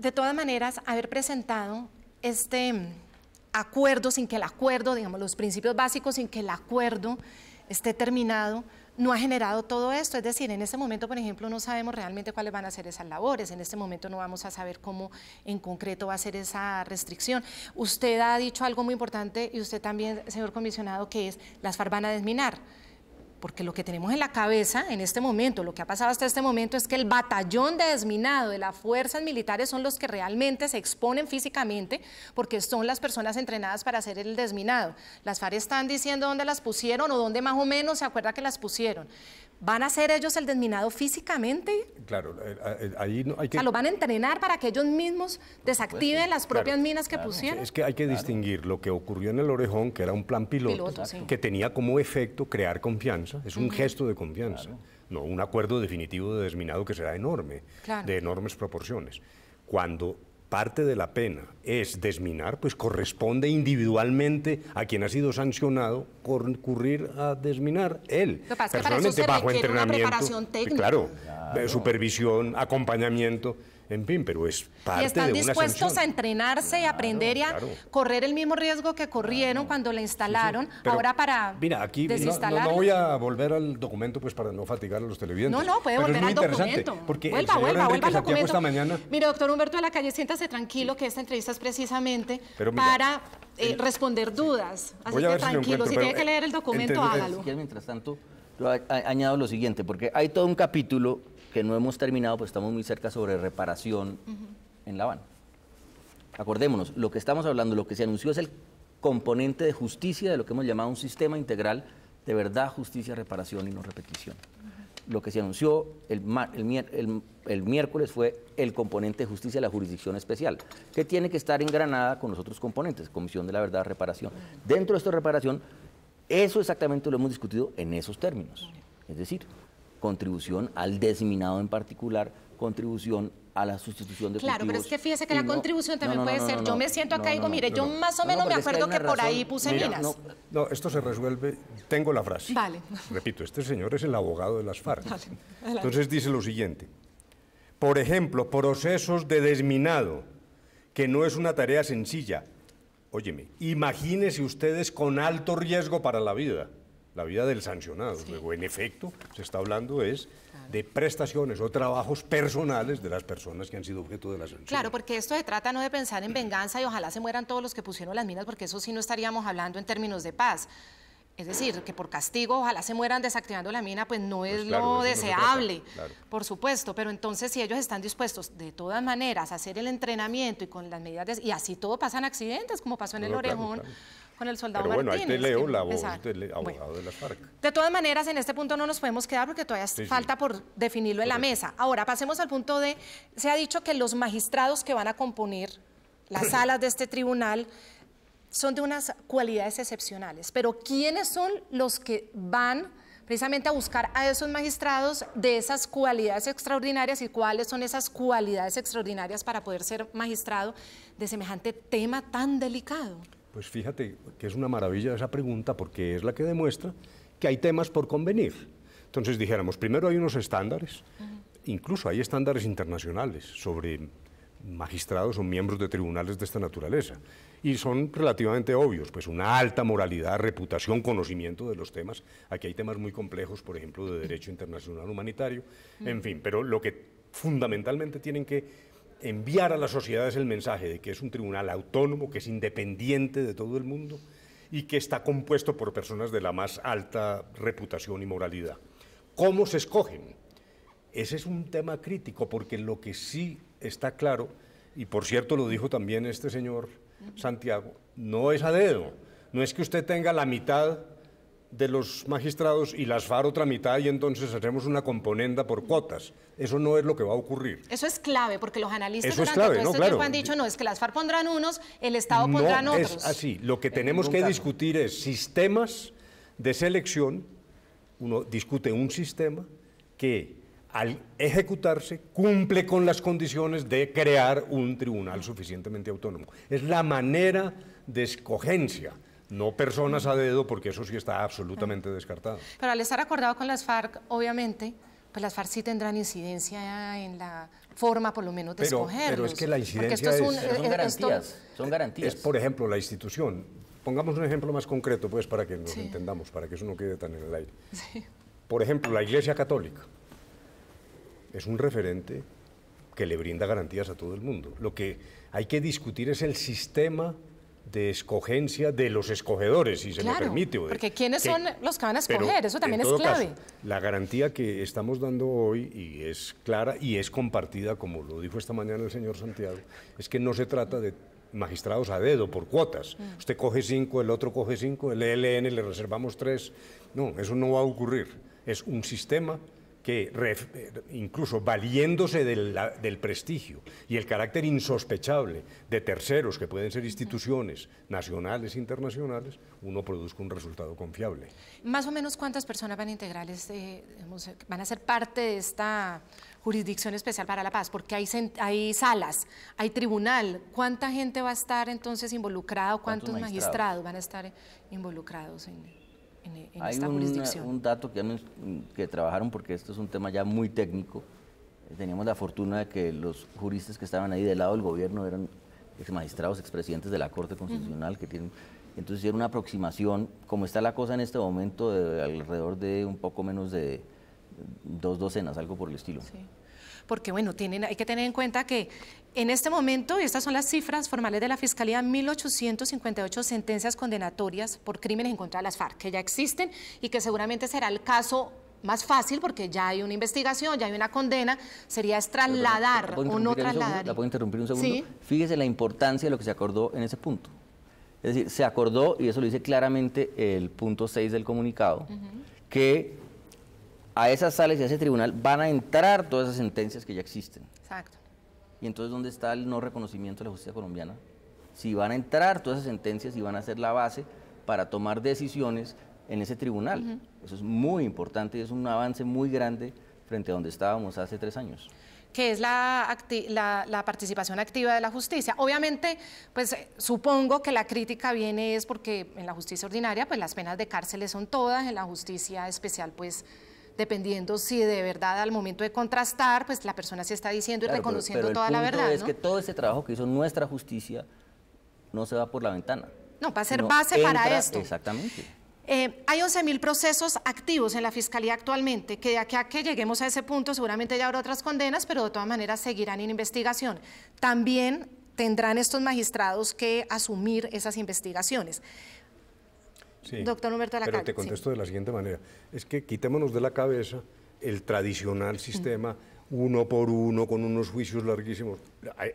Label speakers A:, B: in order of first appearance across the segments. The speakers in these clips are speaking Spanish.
A: de todas maneras, haber presentado este mm, acuerdo sin que el acuerdo, digamos, los principios básicos sin que el acuerdo esté terminado, no ha generado todo esto. Es decir, en este momento, por ejemplo, no sabemos realmente cuáles van a ser esas labores, en este momento no vamos a saber cómo en concreto va a ser esa restricción. Usted ha dicho algo muy importante y usted también, señor comisionado, que es las FARC van a desminar porque lo que tenemos en la cabeza en este momento, lo que ha pasado hasta este momento es que el batallón de desminado de las fuerzas militares son los que realmente se exponen físicamente, porque son las personas entrenadas para hacer el desminado. Las FARC están diciendo dónde las pusieron o dónde más o menos se acuerda que las pusieron, ¿Van a ser ellos el desminado físicamente?
B: Claro, eh, eh, eh, ahí no, hay que... O ¿Lo van a
A: entrenar para que ellos mismos desactiven las propias minas que pusieron? Es que
B: hay que distinguir lo que ocurrió en el Orejón, que era un plan piloto, que tenía como efecto crear confianza, es un gesto de confianza, no un acuerdo definitivo de desminado que será enorme, de enormes proporciones. Cuando parte de la pena es desminar, pues corresponde individualmente a quien ha sido sancionado concurrir a desminar él. Personalmente, bajo entrenamiento. preparación pues técnica. claro, supervisión, acompañamiento en fin, pero es parte de una Y están dispuestos a
A: entrenarse y aprender y a correr el mismo riesgo que corrieron cuando la instalaron, ahora para
B: mira, aquí, No, voy a volver al documento pues para no fatigar a los televidentes. No, no, puede volver al documento. Porque vuelva, vuelva, vuelva al documento. Esta
A: doctor Humberto de la Calle, siéntase tranquilo que esta entrevista es precisamente para eh, responder dudas. Así que tranquilo, si, tiene que leer el eh, documento, hágalo.
C: mientras tanto, añado lo siguiente, porque hay todo un capítulo que no hemos terminado, pues estamos muy cerca sobre reparación en La Habana. Acordémonos, lo que estamos hablando, lo que se anunció es el componente de justicia de lo que hemos llamado un sistema integral de verdad, justicia, reparación y no repetición. Lo que se anunció el, miércoles fue el componente de justicia de la jurisdicción especial, que tiene que estar engranada con los otros componentes, Comisión de la Verdad, reparación. Dentro de esta reparación, eso exactamente lo hemos discutido en esos términos. Es decir, contribución al desminado en particular, contribución a la sustitución de Claro,
A: pero es que fíjese que la contribución también puede ser, yo me siento acá y digo, mire, yo más o menos me pues acuerdo que, por ahí puse minas.
B: No, esto se resuelve, tengo la frase. Vale. Repito, este señor es el abogado de las FARC. Entonces dice lo siguiente, por ejemplo, procesos de desminado, que no es una tarea sencilla. Óyeme, imagínese ustedes con alto riesgo para la vida la vida del sancionado. Luego, en efecto, se está hablando es de prestaciones o trabajos personales de las personas que han sido objeto de la sanción.
A: Claro, porque esto se trata no de pensar en venganza y ojalá se mueran todos los que pusieron las minas, porque eso sí no estaríamos hablando en términos de paz. Es decir, que por castigo ojalá se mueran desactivando la mina, pues no pues es lo deseable, por supuesto. Pero entonces si ellos están dispuestos de todas maneras a hacer el entrenamiento y con las medidas, y así todo pasan accidentes, como pasó en el Orejón, con el soldado Pero bueno, ahí te leo la voz del
B: abogado de la FARC.
A: De todas maneras, en este punto no nos podemos quedar porque todavía falta por definirlo en la mesa. Ahora, pasemos al punto de, se ha dicho que los magistrados que van a componer las salas de este tribunal son de unas cualidades excepcionales, pero ¿quiénes son los que van precisamente a buscar a esos magistrados de esas cualidades extraordinarias y cuáles son esas cualidades extraordinarias para poder ser magistrado de semejante tema tan delicado?
B: Pues fíjate que es una maravilla esa pregunta porque es la que demuestra que hay temas por convenir. Entonces dijéramos, primero hay unos estándares, incluso hay estándares internacionales sobre magistrados o miembros de tribunales de esta naturaleza. Y son relativamente obvios, pues una alta moralidad, reputación, conocimiento de los temas. Aquí hay temas muy complejos, por ejemplo, de derecho internacional humanitario, en fin, pero lo que fundamentalmente tienen que enviar a las sociedades el mensaje de que es un tribunal autónomo, que es independiente de todo el mundo y que está compuesto por personas de la más alta reputación y moralidad. ¿Cómo se escogen? Ese es un tema crítico porque lo que sí está claro, y por cierto lo dijo también este señor Santiago, no es a dedo, no es que usted tenga la mitad de los magistrados y las FAR otra mitad y entonces hacemos una componenda por cuotas. Eso no es lo que va a ocurrir.
A: Eso es clave, porque los analistas este han dicho, no, es que las FAR pondrán unos, el Estado pondrán otros. así.
B: Lo que tenemos que discutir es sistemas de selección. Uno discute un sistema que al ejecutarse cumple con las condiciones de crear un tribunal suficientemente autónomo. Es la manera de escogencia no personas a dedo, porque eso sí está absolutamente descartado.
A: Pero al estar acordado con las FARC, obviamente, pues las FARC sí tendrán incidencia en la forma, por lo menos, de pero, Pero es que la incidencia es, eh, son, garantías,
B: son eh, garantías. Es, por ejemplo, la institución. Pongamos un ejemplo más concreto, pues, para que nos entendamos, para que eso no quede tan en el aire. Sí. Por ejemplo, la Iglesia Católica es un referente que le brinda garantías a todo el mundo. Lo que hay que discutir es el sistema de escogencia de los escogedores, si se me permite. porque ¿quiénes son los que van a escoger? Eso también es clave. la garantía que estamos dando hoy, y es clara y es compartida, como lo dijo esta mañana el señor Santiago, es que no se trata de magistrados a dedo, por cuotas. Mm. Usted coge cinco, el otro coge cinco, el ELN le reservamos tres. No, eso no va a ocurrir. Es un sistema que incluso valiéndose del, prestigio y el carácter insospechable de terceros, que pueden ser instituciones nacionales, e internacionales, uno produzca un resultado confiable.
A: Más o menos cuántas personas van a integrar, este, van a ser parte de esta jurisdicción especial para la paz, porque hay, hay salas, hay tribunal, ¿cuánta gente va a estar entonces involucrada o cuántos, magistrados? magistrados? van a estar involucrados en en, esta un,
C: un dato que, trabajaron, porque esto es un tema ya muy técnico. Eh, teníamos la fortuna de que los juristas que estaban ahí del lado del gobierno eran magistrados, expresidentes de la Corte Constitucional, que tienen. Entonces era una aproximación, como está la cosa en este momento, de alrededor de un poco menos de dos docenas, algo por el estilo
A: porque bueno, hay que tener en cuenta que en este momento, estas son las cifras formales de la Fiscalía, 1.858 sentencias condenatorias por crímenes en contra de las FARC, que ya existen y que seguramente será el caso más fácil porque ya hay una investigación, ya hay una condena, sería es trasladar o no trasladar. ¿La
C: puedo interrumpir un segundo? Fíjese la importancia de lo que se acordó en ese punto. Es decir, se acordó, y eso lo dice claramente el punto 6 del comunicado, que a esas salas y a ese tribunal van a entrar todas esas sentencias que ya existen. Exacto. Y entonces, ¿dónde está el no reconocimiento de la justicia colombiana? Si van a entrar todas esas sentencias y van a ser la base para tomar decisiones en ese tribunal. Eso es muy importante y es un avance muy grande frente a donde estábamos hace tres años
A: que es la, la, participación activa de la justicia. Obviamente, pues supongo que la crítica viene es porque en la justicia ordinaria, pues las penas de cárceles son todas, en la justicia especial, pues dependiendo si de verdad al momento de contrastar, pues la persona se está diciendo y reconociendo toda la verdad. Es que
C: todo ese trabajo que hizo nuestra justicia no se va por la ventana.
A: No, va a ser base para esto. Exactamente. Eh, hay 11.000 procesos activos en la Fiscalía actualmente, que de aquí a que lleguemos a ese punto seguramente ya habrá otras condenas, pero de todas maneras seguirán en investigación. También tendrán estos magistrados que asumir esas investigaciones doctor Humberto Pero te contesto
B: de la siguiente manera. Es que quitémonos de la cabeza el tradicional mm. sistema uno por uno, con unos juicios larguísimos.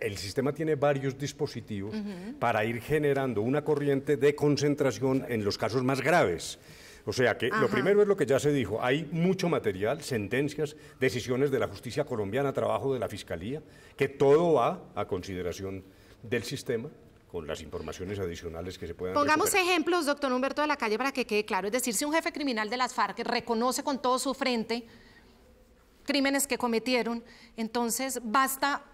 B: El sistema tiene varios dispositivos para ir generando una corriente de concentración en los casos más graves. O sea que lo primero es lo que ya se dijo, hay mucho material, sentencias, decisiones de la justicia colombiana, trabajo de la Fiscalía, que todo va a consideración del sistema con las informaciones adicionales que se puedan Pongamos
A: ejemplos, doctor Humberto de la Calle, para que quede claro. Es decir, si un jefe criminal de las FARC reconoce con todo su frente crímenes que cometieron, entonces basta,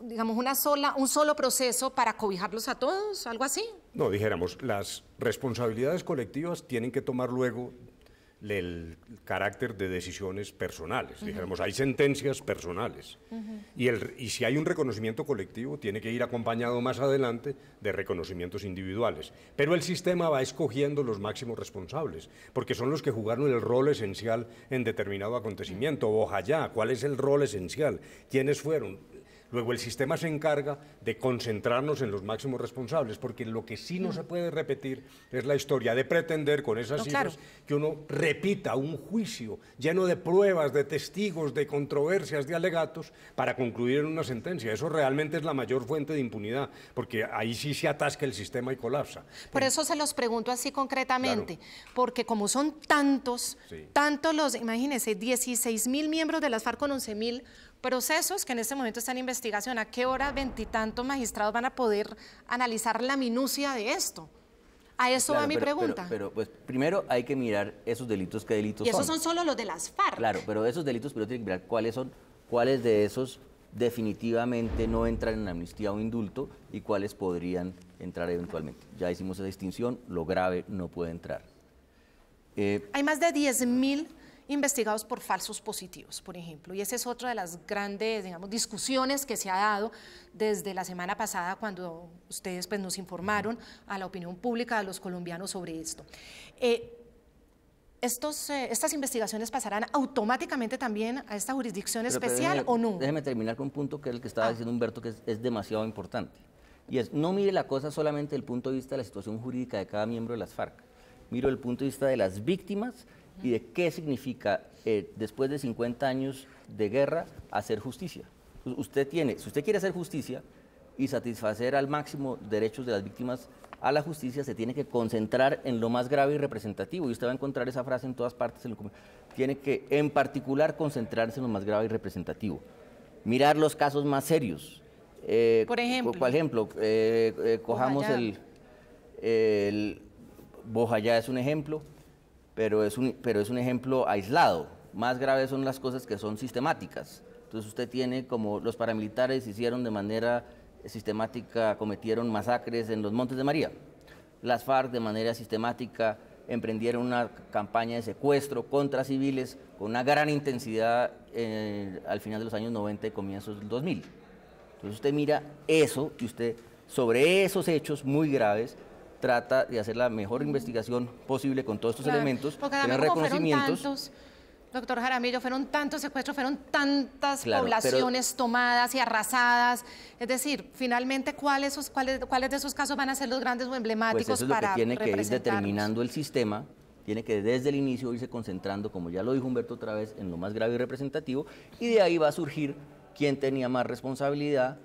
A: digamos, una sola, un solo proceso para cobijarlos a todos, algo así.
B: No, dijéramos, las responsabilidades colectivas tienen que tomar luego el carácter de decisiones personales. Digamos, hay sentencias personales. y, el, y si hay un reconocimiento colectivo, tiene que ir acompañado más adelante de reconocimientos individuales. Pero el sistema va escogiendo los máximos responsables, porque son los que jugaron el rol esencial en determinado acontecimiento. Ojalá, ¿cuál es el rol esencial? ¿Quiénes fueron? Luego el sistema se encarga de concentrarnos en los máximos responsables, porque lo que sí no se puede repetir es la historia de pretender con esas cifras que uno repita un juicio lleno de pruebas, de testigos, de controversias, de alegatos, para concluir en una sentencia. Eso realmente es la mayor fuente de impunidad, porque ahí sí se atasca el sistema y colapsa.
A: Por eso se los pregunto así concretamente, porque como son tantos, tantos los, imagínense, 16 mil miembros de las FARC con 11 mil procesos que en este momento están en investigación. ¿A qué hora veintitantos magistrados van a poder analizar la minucia de esto? A eso va mi pregunta. Pero,
C: pues, primero hay que mirar esos delitos, qué delitos son. Y esos son?
A: solo los de las FARC. Claro,
C: pero esos delitos, pero hay que mirar cuáles son, cuáles de esos definitivamente no entran en amnistía o indulto y cuáles podrían entrar eventualmente. Ya hicimos esa distinción, lo grave no puede entrar. Eh,
A: hay más de mil investigados por falsos positivos, por ejemplo. Y esa es otra de las grandes, digamos, discusiones que se ha dado desde la semana pasada cuando ustedes pues, nos informaron a la opinión pública, a los colombianos sobre esto. Eh, estos, eh, ¿Estas investigaciones pasarán automáticamente también a esta jurisdicción especial o no? Déjeme
C: terminar con un punto que es el que estaba ah. diciendo Humberto, que es, demasiado importante. Y es, no mire la cosa solamente desde el punto de vista de la situación jurídica de cada miembro de las FARC. Miro el punto de vista de las víctimas, y de qué significa eh, después de 50 años de guerra hacer justicia. Usted tiene, si usted quiere hacer justicia y satisfacer al máximo derechos de las víctimas a la justicia, se tiene que concentrar en lo más grave y representativo. Y usted va a encontrar esa frase en todas partes. tiene que, en particular, concentrarse en lo más grave y representativo. Mirar los casos más serios. Eh, por ejemplo. Por ejemplo, eh, cojamos el, el Bojayá es un ejemplo pero es un, pero es un ejemplo aislado. Más graves son las cosas que son sistemáticas. Entonces usted tiene como los paramilitares hicieron de manera sistemática, cometieron masacres en los Montes de María. Las FARC de manera sistemática emprendieron una campaña de secuestro contra civiles con una gran intensidad eh, al final de los años 90 y comienzos del 2000. Entonces usted mira eso y usted sobre esos hechos muy graves trata de hacer la mejor mm. investigación posible con todos estos elementos, tener reconocimientos.
A: doctor Jaramillo, fueron tantos secuestros, fueron tantas poblaciones tomadas y arrasadas. Es decir, finalmente, ¿cuáles, de esos casos van a ser los grandes o pues emblemáticos eso es para lo que tiene que ir determinando
C: el sistema tiene que desde el inicio irse concentrando, como ya lo dijo Humberto otra vez, en lo más grave y representativo, y de ahí va a surgir quién tenía más responsabilidad,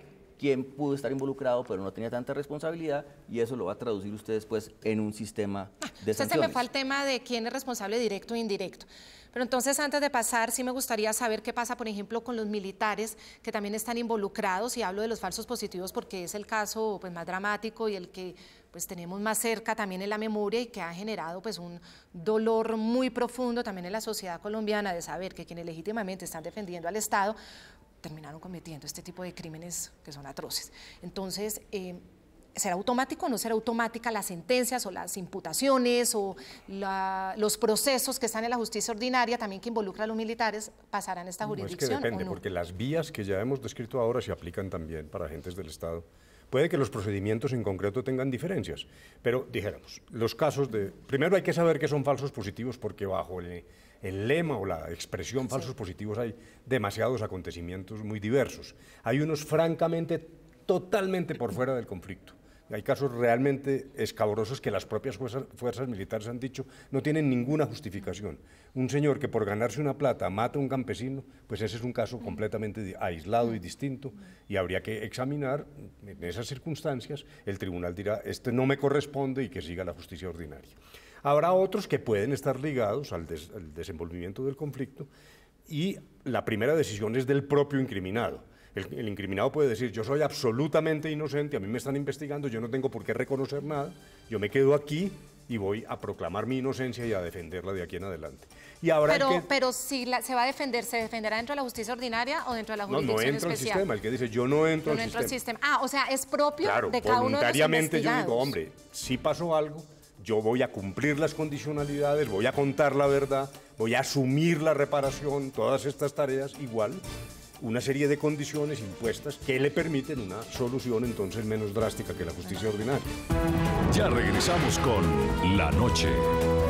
C: quién pudo estar involucrado pero no tenía tanta responsabilidad y eso lo va a traducir usted después en un sistema ah, de usted se me fue el
A: tema de quién es responsable directo e indirecto. Pero entonces antes de pasar, sí me gustaría saber qué pasa, por ejemplo, con los militares que también están involucrados y hablo de los falsos positivos porque es el caso pues, más dramático y el que pues tenemos más cerca también en la memoria y que ha generado pues un dolor muy profundo también en la sociedad colombiana de saber que quienes legítimamente están defendiendo al Estado terminaron cometiendo este tipo de crímenes que son atroces. Entonces, eh, ¿será automático o no será automática las sentencias o las imputaciones o los procesos que están en la justicia ordinaria, también que involucran a los militares, pasarán esta jurisdicción? porque
B: las vías que ya hemos descrito ahora se aplican también para agentes del Estado. Puede que los procedimientos en concreto tengan diferencias, pero dijéramos, los casos de... Primero hay que saber que son falsos positivos porque bajo el, lema o la expresión falsos positivos hay demasiados acontecimientos muy diversos. Hay unos francamente totalmente por fuera del conflicto hay casos realmente escabrosos que las propias fuerzas, militares han dicho no tienen ninguna justificación. Un señor que por ganarse una plata mata a un campesino, pues ese es un caso completamente aislado y distinto y habría que examinar en esas circunstancias, el tribunal dirá, este no me corresponde y que siga la justicia ordinaria. Habrá otros que pueden estar ligados al desenvolvimiento del conflicto y la primera decisión es del propio incriminado el, incriminado puede decir, yo soy absolutamente inocente, a mí me están investigando, yo no tengo por qué reconocer nada, yo me quedo aquí y voy a proclamar mi inocencia y a defenderla de aquí en adelante. Y
A: pero, si se va a defender, ¿se defenderá dentro de la justicia ordinaria o dentro de la jurisdicción especial? No, no entra al sistema,
B: el que dice yo no entro no al
A: sistema. Ah, o sea, es propio de cada uno voluntariamente yo digo,
B: hombre, si pasó algo, yo voy a cumplir las condicionalidades, voy a contar la verdad, voy a asumir la reparación, todas estas tareas igual, una serie de condiciones impuestas que le permiten una solución entonces menos drástica que la justicia ordinaria. Ya regresamos con La Noche.